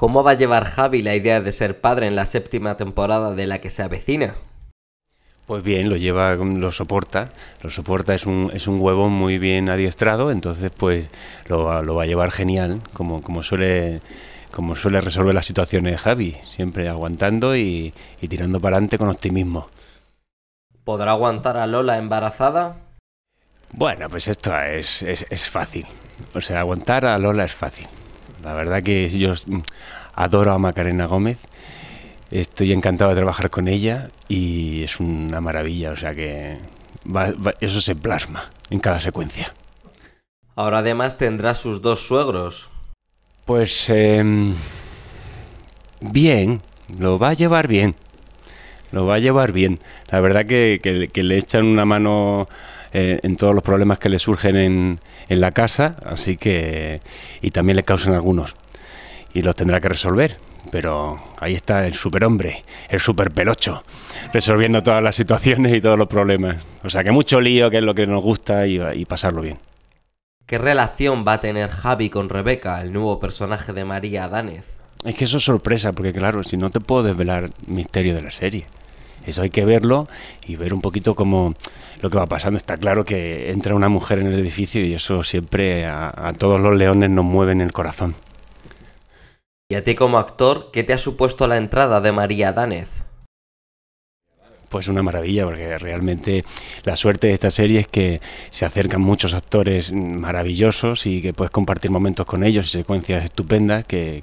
¿Cómo va a llevar Javi la idea de ser padre en la séptima temporada de la que se avecina? Pues bien, lo lleva, lo soporta, lo soporta, es un, es un huevo muy bien adiestrado, entonces pues lo, va a llevar genial, como, como suele como suele resolver las situaciones Javi, siempre aguantando y, tirando para adelante con optimismo. ¿Podrá aguantar a Lola embarazada? Bueno, pues esto es, es, es fácil. O sea, aguantar a Lola es fácil. La verdad que yo mm, adoro a Macarena Gómez, estoy encantado de trabajar con ella y es una maravilla, o sea que eso se plasma en cada secuencia. Ahora además tendrá sus dos suegros. Pues em, bien, lo va a llevar bien lo va a llevar bien. La verdad que, le echan una mano eh, en todos los problemas que le surgen en, en la casa, así que. y también le causan algunos. Y los tendrá que resolver pero ahí está el superhombre, el superpelocho, resolviendo todas las situaciones y todos los problemas. O sea que mucho lío, que es lo que nos gusta, y, pasarlo bien. ¿Qué relación va a tener Javi con Rebeca, el nuevo personaje de María Adánez? Es que eso es sorpresa, porque claro, si no te puedo desvelar misterio de la serie. Eso hay que verlo y ver un poquito cómo lo que va pasando. Está claro que entra una mujer en el edificio y eso siempre a, todos los leones nos mueve en el corazón. ¿Y a ti como actor, qué te ha supuesto la entrada de María Dánez pues una maravilla, porque realmente la suerte de esta serie es que se acercan muchos actores maravillosos y que puedes compartir momentos con ellos y secuencias estupendas que,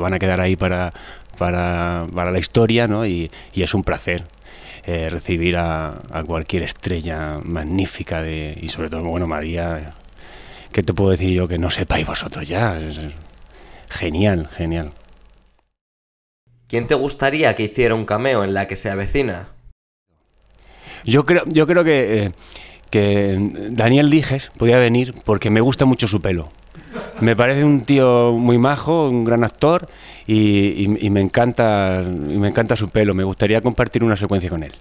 van a quedar ahí para, para, la historia, ¿no? Y, es un placer. Eh, recibir a, cualquier estrella magnífica de, y sobre todo, bueno, María, ¿qué te puedo decir yo que no sepáis vosotros ya? genial, genial. ¿Quién te gustaría que hiciera un cameo en la que se avecina? Yo creo, yo creo eh, que, Daniel Dijes podía venir porque me gusta mucho su pelo. Me parece un tío muy majo, un gran actor y me, encanta, y me encanta su pelo. Me gustaría compartir una secuencia con él.